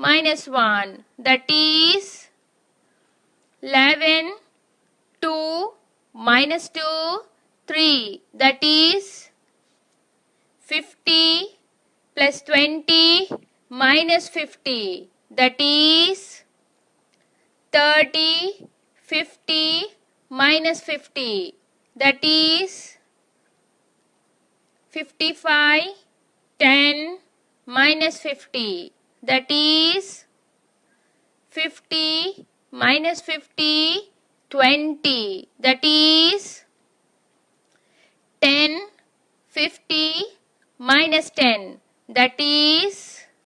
minus 1 that is 11 2 minus 2 3 that is 50 plus 20 minus 50 that is 30 50 minus 50 that is 55 10 minus 50 that is 50 minus 50 20 that is 10 50 minus 10 that is